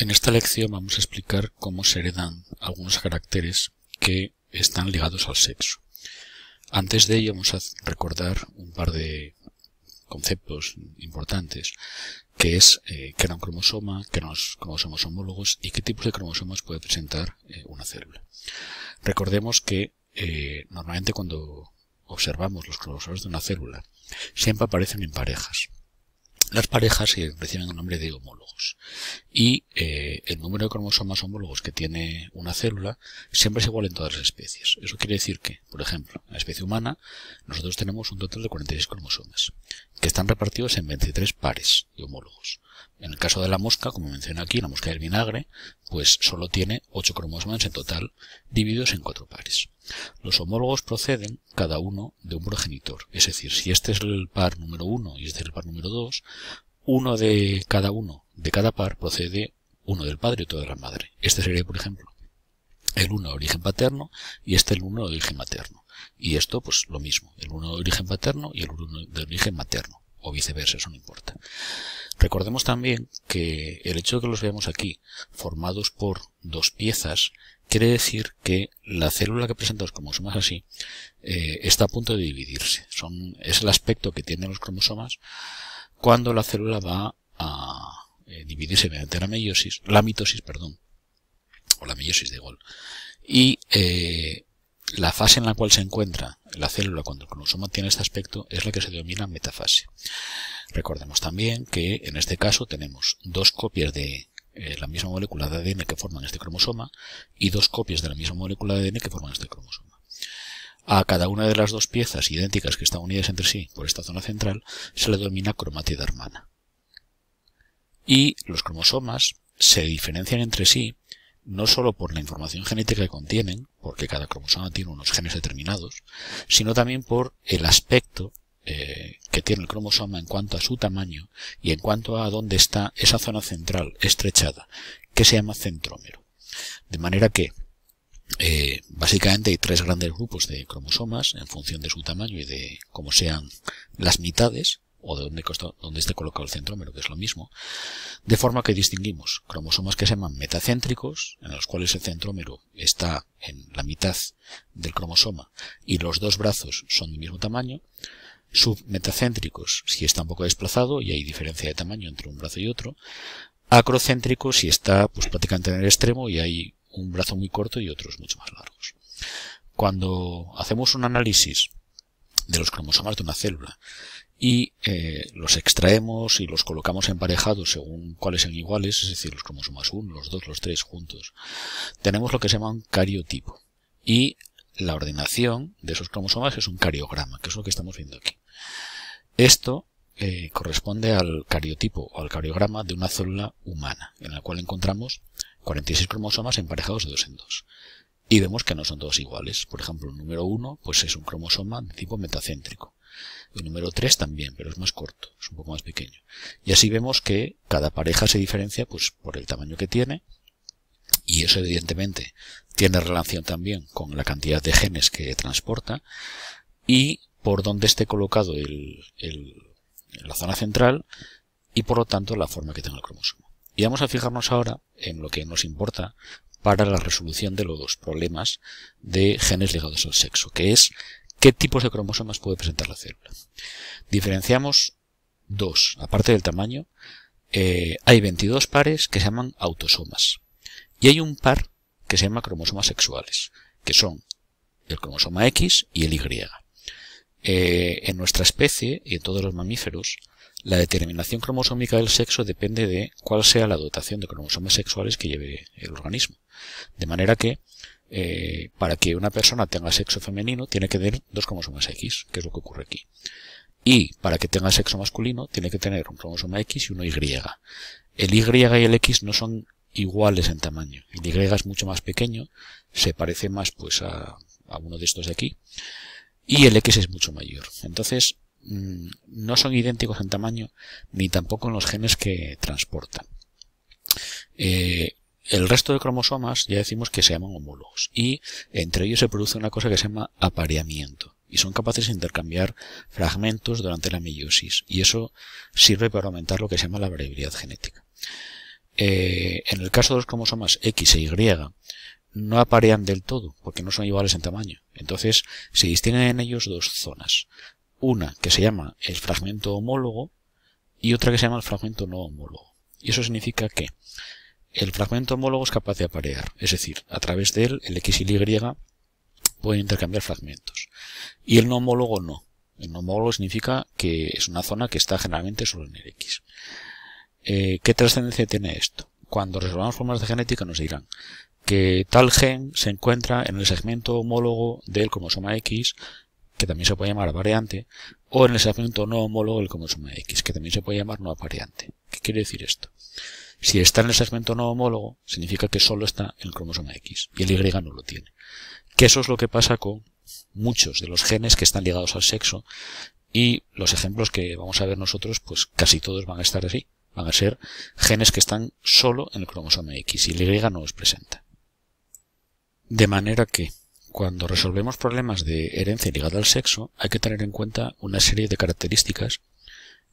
En esta lección vamos a explicar cómo se heredan algunos caracteres que están ligados al sexo. Antes de ello vamos a recordar un par de conceptos importantes, que es eh, qué era un cromosoma, qué eran los cromosomas homólogos y qué tipos de cromosomas puede presentar eh, una célula. Recordemos que eh, normalmente cuando observamos los cromosomas de una célula, siempre aparecen en parejas. Las parejas reciben el nombre de homólogos. Y eh, el número de cromosomas homólogos que tiene una célula siempre es igual en todas las especies. Eso quiere decir que, por ejemplo, en la especie humana, nosotros tenemos un total de 46 cromosomas, que están repartidos en 23 pares de homólogos. En el caso de la mosca, como mencioné aquí, la mosca del vinagre, pues solo tiene 8 cromosomas en total, divididos en 4 pares. Los homólogos proceden cada uno de un progenitor, es decir, si este es el par número 1 y este es el par número 2, uno de cada uno, de cada par, procede uno del padre y otro de la madre. Este sería, por ejemplo, el uno de origen paterno y este el uno de origen materno. Y esto, pues lo mismo, el uno de origen paterno y el uno de origen materno, o viceversa, eso no importa. Recordemos también que el hecho de que los veamos aquí formados por dos piezas quiere decir que la célula que presenta los cromosomas así eh, está a punto de dividirse. Son, es el aspecto que tienen los cromosomas cuando la célula va a eh, dividirse mediante la meiosis, la mitosis, perdón, o la meiosis de Gol. Y eh, la fase en la cual se encuentra la célula cuando el cromosoma tiene este aspecto es la que se denomina metafase. Recordemos también que en este caso tenemos dos copias de eh, la misma molécula de ADN que forman este cromosoma y dos copias de la misma molécula de ADN que forman este cromosoma. A cada una de las dos piezas idénticas que están unidas entre sí por esta zona central se le denomina cromatida hermana. Y los cromosomas se diferencian entre sí no solo por la información genética que contienen, porque cada cromosoma tiene unos genes determinados, sino también por el aspecto eh, que tiene el cromosoma en cuanto a su tamaño y en cuanto a dónde está esa zona central estrechada, que se llama centrómero. De manera que eh, básicamente hay tres grandes grupos de cromosomas en función de su tamaño y de cómo sean las mitades o de dónde, está esté colocado el centrómero, que es lo mismo, de forma que distinguimos cromosomas que se llaman metacéntricos, en los cuales el centrómero está en la mitad del cromosoma y los dos brazos son del mismo tamaño, submetacéntricos si está un poco desplazado y hay diferencia de tamaño entre un brazo y otro, acrocéntricos si está pues, prácticamente en el extremo y hay un brazo muy corto y otros mucho más largos. Cuando hacemos un análisis de los cromosomas de una célula y eh, los extraemos y los colocamos emparejados según cuáles son iguales, es decir, los cromosomas 1, los 2, los 3 juntos, tenemos lo que se llama un cariotipo. Y la ordenación de esos cromosomas es un cariograma, que es lo que estamos viendo aquí. Esto eh, corresponde al cariotipo o al cariograma de una célula humana, en la cual encontramos 46 cromosomas emparejados de dos en dos. Y vemos que no son todos iguales. Por ejemplo, el número 1 pues es un cromosoma de tipo metacéntrico. El número 3 también, pero es más corto, es un poco más pequeño. Y así vemos que cada pareja se diferencia pues por el tamaño que tiene. Y eso evidentemente tiene relación también con la cantidad de genes que transporta y por dónde esté colocado la zona central y por lo tanto la forma que tenga el cromosoma. Y vamos a fijarnos ahora en lo que nos importa para la resolución de los dos problemas de genes ligados al sexo, que es qué tipos de cromosomas puede presentar la célula. Diferenciamos dos, aparte del tamaño, eh, hay 22 pares que se llaman autosomas y hay un par que se llama cromosomas sexuales, que son el cromosoma X y el Y. Eh, en nuestra especie y en todos los mamíferos, la determinación cromosómica del sexo depende de cuál sea la dotación de cromosomas sexuales que lleve el organismo. De manera que, eh, para que una persona tenga sexo femenino, tiene que tener dos cromosomas X, que es lo que ocurre aquí. Y para que tenga sexo masculino, tiene que tener un cromosoma X y uno Y. El Y y el X no son iguales en tamaño. El Y es mucho más pequeño, se parece más pues a, a uno de estos de aquí, y el X es mucho mayor. Entonces, Mm, no son idénticos en tamaño ni tampoco en los genes que transportan. Eh, el resto de cromosomas ya decimos que se llaman homólogos y entre ellos se produce una cosa que se llama apareamiento y son capaces de intercambiar fragmentos durante la meiosis y eso sirve para aumentar lo que se llama la variabilidad genética. Eh, en el caso de los cromosomas X e Y no aparean del todo porque no son iguales en tamaño. Entonces se distinguen en ellos dos zonas una que se llama el fragmento homólogo y otra que se llama el fragmento no homólogo. Y eso significa que el fragmento homólogo es capaz de aparear, es decir, a través de él el X y el Y pueden intercambiar fragmentos. Y el no homólogo no. El no homólogo significa que es una zona que está generalmente solo en el X. Eh, ¿Qué trascendencia tiene esto? Cuando resolvamos formas de genética nos dirán que tal gen se encuentra en el segmento homólogo del cromosoma X que también se puede llamar variante, o en el segmento no homólogo el cromosoma X, que también se puede llamar no variante. ¿Qué quiere decir esto? Si está en el segmento no homólogo, significa que solo está en el cromosoma X y el Y no lo tiene. Que eso es lo que pasa con muchos de los genes que están ligados al sexo y los ejemplos que vamos a ver nosotros, pues casi todos van a estar así. Van a ser genes que están solo en el cromosoma X y el Y no los presenta. De manera que cuando resolvemos problemas de herencia ligada al sexo, hay que tener en cuenta una serie de características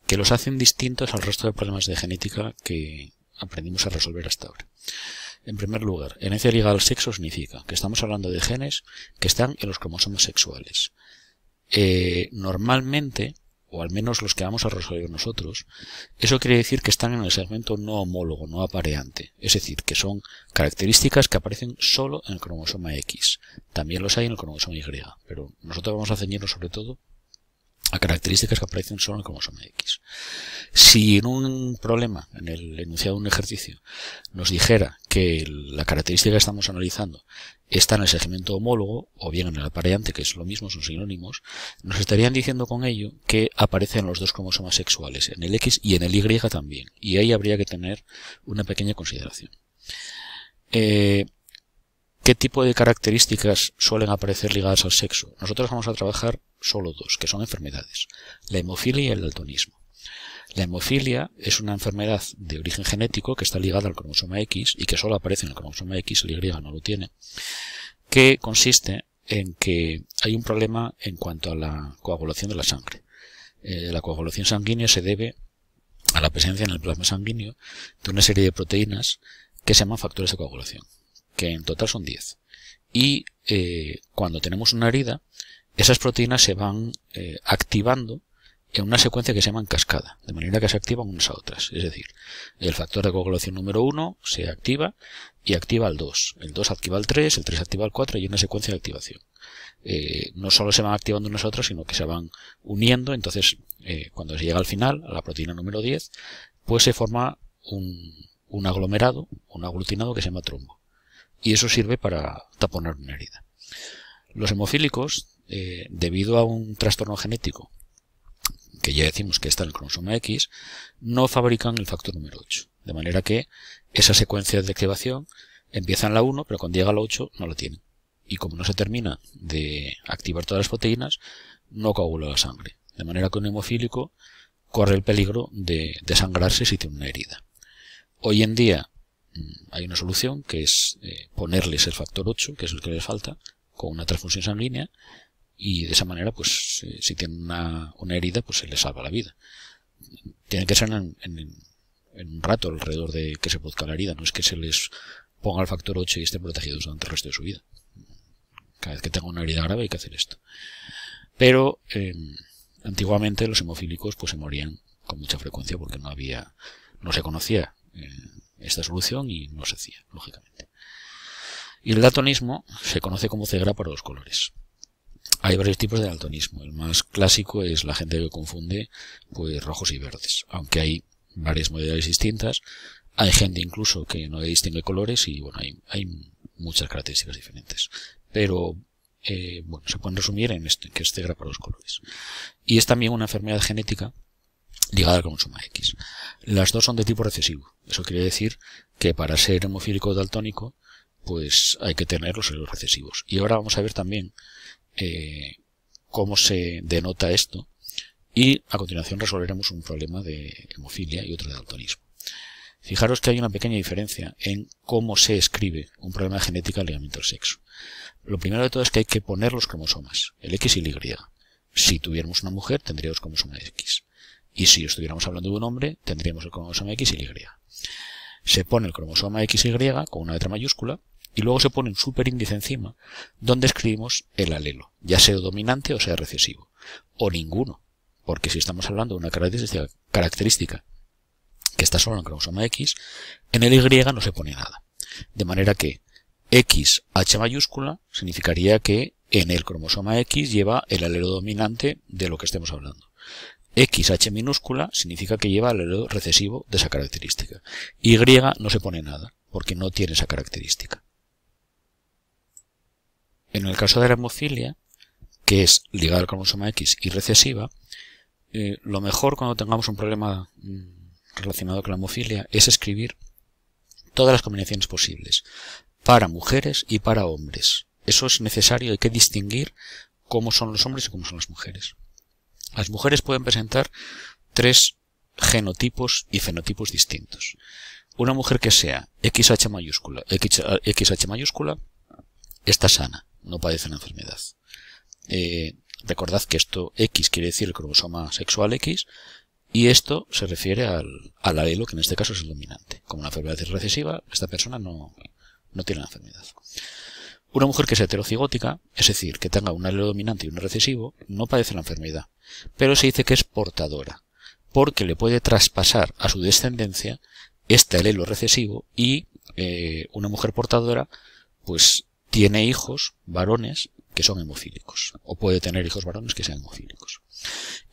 que los hacen distintos al resto de problemas de genética que aprendimos a resolver hasta ahora. En primer lugar, herencia ligada al sexo significa que estamos hablando de genes que están en los cromosomas sexuales. Eh, normalmente o al menos los que vamos a resolver nosotros, eso quiere decir que están en el segmento no homólogo, no apareante, es decir, que son características que aparecen solo en el cromosoma X. También los hay en el cromosoma Y, pero nosotros vamos a ceñirnos sobre todo a características que aparecen solo en el cromosoma X. Si en un problema, en el enunciado de un ejercicio, nos dijera que la característica que estamos analizando está en el segmento homólogo o bien en el apareante, que es lo mismo, son sinónimos, nos estarían diciendo con ello que aparecen los dos cromosomas sexuales, en el X y en el Y también, y ahí habría que tener una pequeña consideración. Eh, ¿Qué tipo de características suelen aparecer ligadas al sexo? Nosotros vamos a trabajar solo dos, que son enfermedades, la hemofilia y el daltonismo. La hemofilia es una enfermedad de origen genético que está ligada al cromosoma X y que solo aparece en el cromosoma X, el Y no lo tiene, que consiste en que hay un problema en cuanto a la coagulación de la sangre. Eh, la coagulación sanguínea se debe a la presencia en el plasma sanguíneo de una serie de proteínas que se llaman factores de coagulación, que en total son 10. Y eh, cuando tenemos una herida, esas proteínas se van eh, activando en una secuencia que se llama cascada, de manera que se activan unas a otras. Es decir, el factor de coagulación número 1 se activa y activa el 2. El 2 activa el 3, el 3 activa el 4 y una secuencia de activación. Eh, no solo se van activando unas a otras, sino que se van uniendo. Entonces, eh, cuando se llega al final, a la proteína número 10, pues se forma un, un aglomerado, un aglutinado que se llama trombo. Y eso sirve para taponar una herida. Los hemofílicos eh, debido a un trastorno genético, que ya decimos que está en el cromosoma X, no fabrican el factor número 8. De manera que esa secuencia de activación empieza en la 1, pero cuando llega a la 8 no la tienen. Y como no se termina de activar todas las proteínas, no coagula la sangre. De manera que un hemofílico corre el peligro de desangrarse si tiene una herida. Hoy en día mm, hay una solución que es eh, ponerles el factor 8, que es el que les falta, con una transfusión sanguínea, y de esa manera, pues, si tienen una, una herida, pues se les salva la vida. Tiene que ser en, un rato alrededor de que se produzca la herida, no es que se les ponga el factor 8 y estén protegidos durante el resto de su vida. Cada vez que tenga una herida grave hay que hacer esto. Pero em, antiguamente los hemofílicos pues se morían con mucha frecuencia porque no había, no se conocía eh, esta solución y no se hacía, lógicamente. Y el datonismo se conoce como cegra para los colores hay varios tipos de daltonismo. El más clásico es la gente que confunde pues rojos y verdes, aunque hay varias modalidades distintas. Hay gente incluso que no distingue colores y bueno, hay, muchas características diferentes. Pero eh, bueno, se pueden resumir en este, que este cegra los colores. Y es también una enfermedad genética ligada al suma X. Las dos son de tipo recesivo. Eso quiere decir que para ser hemofílico daltónico, pues hay que tener los recesivos. Y ahora vamos a ver también eh, cómo se denota esto y a continuación resolveremos un problema de hemofilia y otro de daltonismo. Fijaros que hay una pequeña diferencia en cómo se escribe un problema de genética al ligamento al sexo. Lo primero de todo es que hay que poner los cromosomas, el X y el Y. Si tuviéramos una mujer, tendríamos cromosoma cromosomas X. Y si estuviéramos hablando de un hombre, tendríamos el cromosoma X y Y. Se pone el cromosoma Y con una letra mayúscula y luego se pone un superíndice encima donde escribimos el alelo, ya sea dominante o sea recesivo, o ninguno, porque si estamos hablando de una característica, que está solo en el cromosoma X, en el Y no se pone nada. De manera que X H mayúscula significaría que en el cromosoma X lleva el alelo dominante de lo que estemos hablando. XH minúscula significa que lleva el alelo recesivo de esa característica. Y no se pone nada, porque no tiene esa característica. En el caso de la hemofilia, que es ligada al cromosoma X y recesiva, eh, lo mejor cuando tengamos un problema mm, relacionado con la hemofilia es escribir todas las combinaciones posibles para mujeres y para hombres. Eso es necesario, hay que distinguir cómo son los hombres y cómo son las mujeres. Las mujeres pueden presentar tres genotipos y fenotipos distintos. Una mujer que sea XH mayúscula, XH mayúscula, está sana no padece la enfermedad. Eh, recordad que esto X quiere decir el cromosoma sexual X y esto se refiere al, alelo que en este caso es el dominante. Como la enfermedad es recesiva, esta persona no, no tiene la enfermedad. Una mujer que es heterocigótica, es decir, que tenga un alelo dominante y un recesivo, no padece la enfermedad, pero se dice que es portadora, porque le puede traspasar a su descendencia este alelo recesivo y eh, una mujer portadora pues tiene hijos varones que son hemofílicos, o puede tener hijos varones que sean hemofílicos.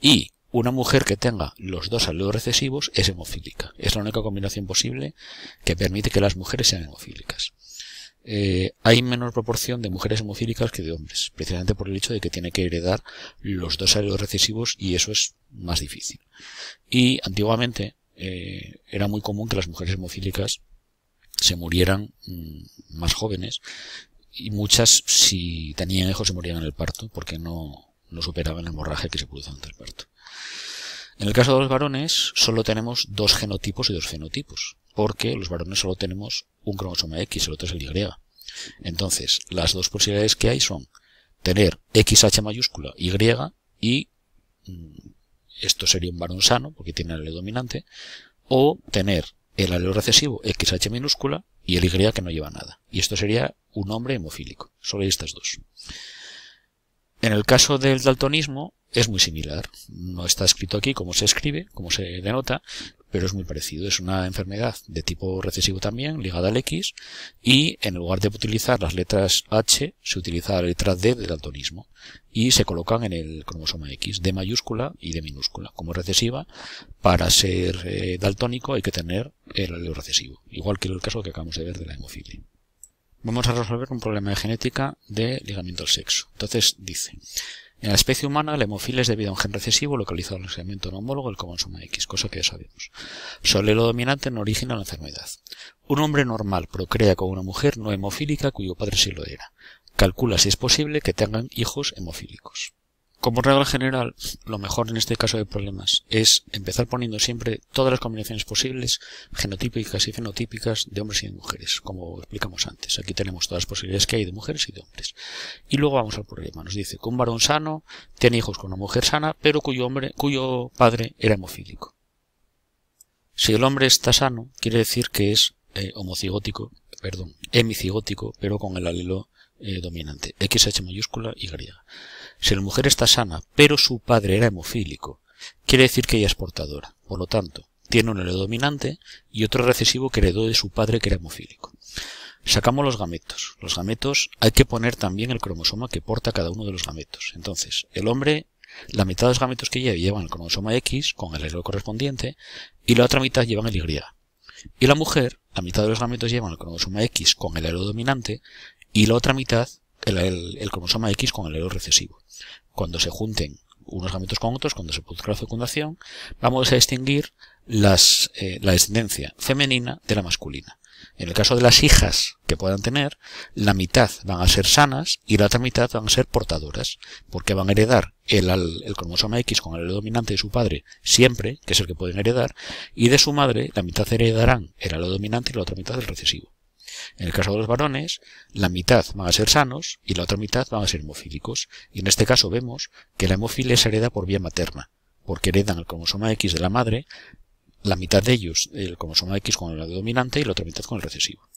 Y una mujer que tenga los dos alelos recesivos es hemofílica. Es la única combinación posible que permite que las mujeres sean hemofílicas. Eh, hay menor proporción de mujeres hemofílicas que de hombres, precisamente por el hecho de que tiene que heredar los dos alelos recesivos y eso es más difícil. Y antiguamente eh, era muy común que las mujeres hemofílicas se murieran mm, más jóvenes y muchas si tenían hijos se morían en el parto porque no, superaban el hemorragia que se produce durante el parto. En el caso de los varones solo tenemos dos genotipos y dos fenotipos, porque los varones solo tenemos un cromosoma X, el otro es el Y. Entonces, las dos posibilidades que hay son tener XH mayúscula Y y mm, esto sería un varón sano porque tiene el dominante, o tener el alelo recesivo XH minúscula y el Y que no lleva nada. Y esto sería un hombre hemofílico. Solo hay estas dos. En el caso del daltonismo es muy similar. No está escrito aquí como se escribe, como se denota, pero es muy parecido. Es una enfermedad de tipo recesivo también, ligada al X, y en lugar de utilizar las letras H, se utiliza la letra D del daltonismo, y se colocan en el cromosoma X, de mayúscula y de minúscula. Como recesiva, para ser eh, daltónico hay que tener el alelo recesivo, igual que el caso que acabamos de ver de la hemofilia vamos a resolver un problema de genética de ligamiento al sexo. Entonces dice, en la especie humana, la hemofilia es debido a un gen recesivo localizado en el segmento no homólogo del cromosoma X, cosa que ya sabemos. Solelo dominante no origina la enfermedad. Un hombre normal procrea con una mujer no hemofílica cuyo padre sí lo era. Calcula si es posible que tengan hijos hemofílicos. Como regla general, lo mejor en este caso de problemas es empezar poniendo siempre todas las combinaciones posibles, genotípicas y fenotípicas, de hombres y de mujeres, como explicamos antes. Aquí tenemos todas las posibilidades que hay de mujeres y de hombres. Y luego vamos al problema. Nos dice que un varón sano tiene hijos con una mujer sana, pero cuyo, hombre, cuyo padre era hemofílico. Si el hombre está sano, quiere decir que es eh, homocigótico, perdón, hemicigótico, pero con el alelo eh, dominante, XH mayúscula y griega. Si la mujer está sana, pero su padre era hemofílico, quiere decir que ella es portadora. Por lo tanto, tiene un heredo dominante y otro recesivo que heredó de su padre que era hemofílico. Sacamos los gametos. Los gametos hay que poner también el cromosoma que porta cada uno de los gametos. Entonces, el hombre, la mitad de los gametos que lleva llevan el cromosoma X con el héroe correspondiente y la otra mitad llevan el Y. Y la mujer, la mitad de los gametos llevan el cromosoma X con el héroe dominante y la otra mitad el, cromosoma X con el alelo recesivo. Cuando se junten unos gametos con otros, cuando se produzca la fecundación, vamos a distinguir las, eh, la descendencia femenina de la masculina. En el caso de las hijas que puedan tener, la mitad van a ser sanas y la otra mitad van a ser portadoras, porque van a heredar el, el cromosoma X con el dominante de su padre siempre, que es el que pueden heredar, y de su madre la mitad heredarán el alelo dominante y la otra mitad el recesivo. En el caso de los varones, la mitad van a ser sanos y la otra mitad van a ser hemofílicos. Y en este caso vemos que la hemofilia se hereda por vía materna, porque heredan el cromosoma X de la madre, la mitad de ellos el cromosoma X con el lado dominante y la otra mitad con el recesivo.